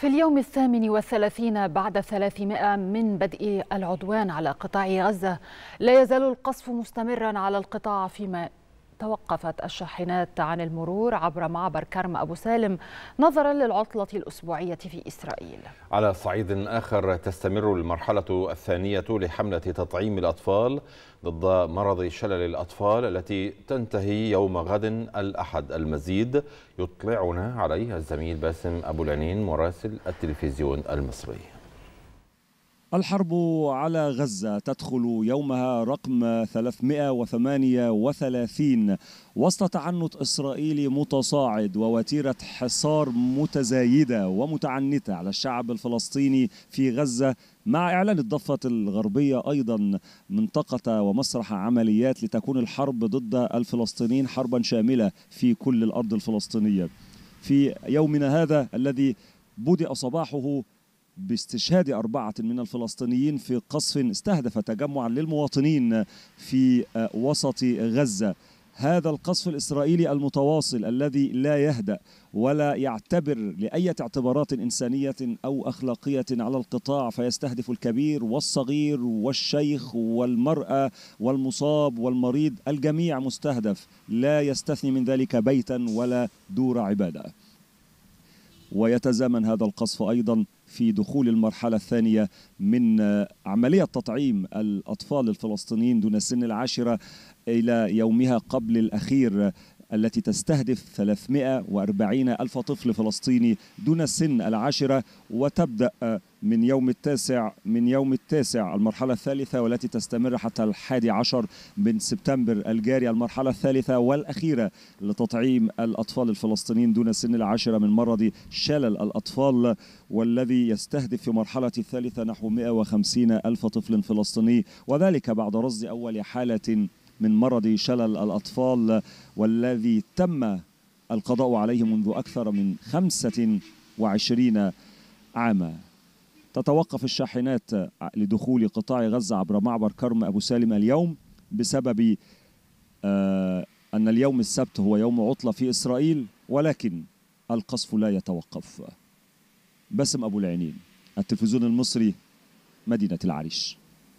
في اليوم الثامن والثلاثين بعد ثلاثمائة من بدء العدوان على قطاع غزة لا يزال القصف مستمرا على القطاع فيما توقفت الشاحنات عن المرور عبر معبر كرم أبو سالم نظرا للعطلة الأسبوعية في إسرائيل على صعيد آخر تستمر المرحلة الثانية لحملة تطعيم الأطفال ضد مرض شلل الأطفال التي تنتهي يوم غد الأحد المزيد يطلعنا عليه الزميل باسم أبو لانين مراسل التلفزيون المصري الحرب على غزة تدخل يومها رقم 338 وسط تعنت إسرائيلي متصاعد ووتيرة حصار متزايدة ومتعنتة على الشعب الفلسطيني في غزة مع إعلان الضفة الغربية أيضا منطقة ومسرح عمليات لتكون الحرب ضد الفلسطينيين حربا شاملة في كل الأرض الفلسطينية في يومنا هذا الذي بدأ صباحه باستشهاد أربعة من الفلسطينيين في قصف استهدف تجمعا للمواطنين في آه، وسط غزة هذا القصف الإسرائيلي المتواصل الذي لا يهدأ ولا يعتبر لأية اعتبارات إنسانية أو أخلاقية على القطاع فيستهدف الكبير والصغير والشيخ والمرأة والمصاب والمريض الجميع مستهدف لا يستثني من ذلك بيتا ولا دور عباده ويتزامن هذا القصف أيضا في دخول المرحلة الثانية من عملية تطعيم الأطفال الفلسطينيين دون سن العاشرة إلى يومها قبل الأخير التي تستهدف 340 ألف طفل فلسطيني دون سن العاشرة وتبدأ من يوم التاسع من يوم التاسع المرحلة الثالثة والتي تستمر حتى الحادي عشر من سبتمبر الجاري المرحلة الثالثة والأخيرة لتطعيم الأطفال الفلسطينيين دون سن العاشرة من مرض شلل الأطفال والذي يستهدف في مرحلة الثالثة نحو 150 ألف طفل فلسطيني وذلك بعد رصد أول حالة من مرض شلل الأطفال والذي تم القضاء عليه منذ أكثر من 25 عاما تتوقف الشاحنات لدخول قطاع غزة عبر معبر كرم أبو سالم اليوم بسبب آه، أن اليوم السبت هو يوم عطلة في إسرائيل ولكن القصف لا يتوقف بسم أبو العينين التلفزيون المصري مدينة العريش